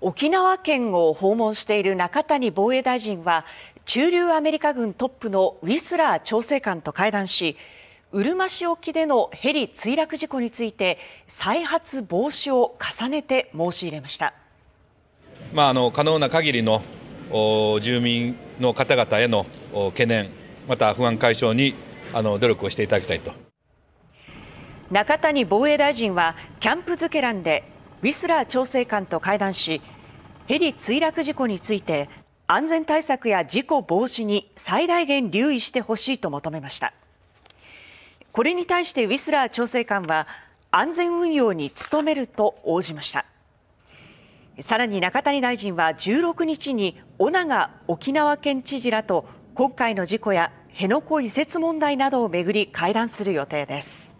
沖縄県を訪問している中谷防衛大臣は駐留アメリカ軍トップのウィスラー調整官と会談しうるま市沖でのヘリ墜落事故について再発防止を重ねて申し入れました、まあ、あの可能な限りの住民の方々への懸念また不安解消にあの努力をしていただきたいと中谷防衛大臣はキャンプ・ズけランでウィスラー調整官と会談し、ヘリ墜落事故について安全対策や事故防止に最大限留意してほしいと求めました。これに対してウィスラー調整官は安全運用に努めると応じました。さらに中谷大臣は16日に尾長沖縄県知事らと今回の事故や辺野古移設問題などをめぐり会談する予定です。